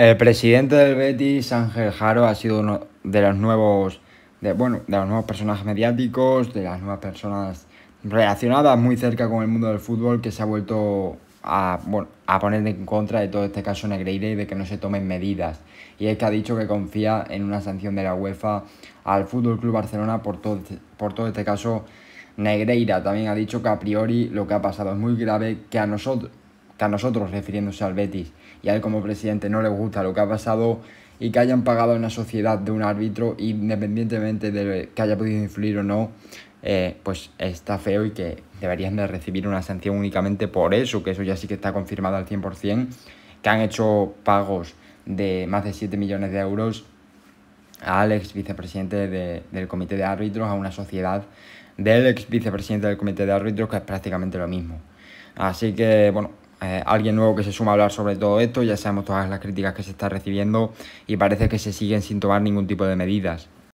El presidente del Betis, Ángel Jaro, ha sido uno de los nuevos, de, bueno, de los nuevos personajes mediáticos, de las nuevas personas relacionadas muy cerca con el mundo del fútbol que se ha vuelto a, poner en contra de todo este caso Negreira y de que no se tomen medidas. Y es que ha dicho que confía en una sanción de la UEFA al Fútbol Club Barcelona por todo, este, por todo este caso Negreira. También ha dicho que a priori lo que ha pasado es muy grave, que a nosotros a nosotros, refiriéndose al Betis, y a él como presidente no le gusta lo que ha pasado y que hayan pagado a una sociedad de un árbitro, independientemente de que haya podido influir o no, eh, pues está feo y que deberían de recibir una sanción únicamente por eso, que eso ya sí que está confirmado al 100%, que han hecho pagos de más de 7 millones de euros al Alex, vicepresidente del comité de árbitros, a una sociedad del ex vicepresidente del comité de árbitros, que es prácticamente lo mismo. Así que, bueno, eh, alguien nuevo que se suma a hablar sobre todo esto, ya sabemos todas las críticas que se está recibiendo y parece que se siguen sin tomar ningún tipo de medidas.